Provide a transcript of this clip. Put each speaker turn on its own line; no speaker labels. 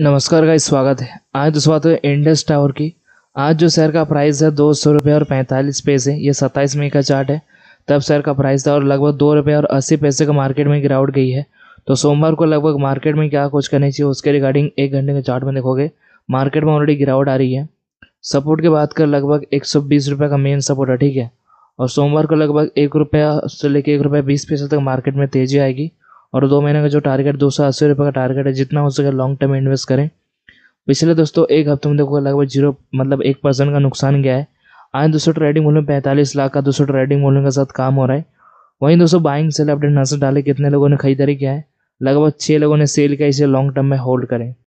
नमस्कार का स्वागत है आज दोस्तों बात है इंडस टावर की आज जो शेयर का प्राइस है दो सौ रुपये और पैंतालीस पैसे ये सत्ताईस मई का चार्ट है तब शेयर का प्राइस था और लगभग दो रुपये और अस्सी पैसे का मार्केट में गिरावट गई है तो सोमवार को लगभग मार्केट में क्या कुछ करनी चाहिए उसके रिगार्डिंग एक घंटे के चार्ट में देखोगे मार्केट में ऑलरेडी गिरावट आ रही है सपोर्ट की बात कर लगभग एक सौ बीस रुपये का मेन सपोर्ट है ठीक है और सोमवार को लगभग एक रुपया से लेकर एक रुपये बीस पैसे तक मार्केट में तेजी आएगी और दो महीने का जो टारगेट दो सौ अस्सी रुपये का टारगेट है जितना हो सके लॉन्ग टर्म इन्वेस्ट करें पिछले दोस्तों एक हफ्ते में देखो लगभग जीरो मतलब एक परसेंट का नुकसान गया है आज दोस्तों ट्रेडिंग वॉल्यूम पैंतालीस लाख का दोस्तों ट्रेडिंग वॉल्यूम के साथ काम हो रहा है वहीं दोस्तों बाइंग सेल अपडेट नजर डाले कितने लोगों ने खरीदारी किया है लगभग छः लोगों ने सेल किया इसे लॉन्ग टर्म में होल्ड करें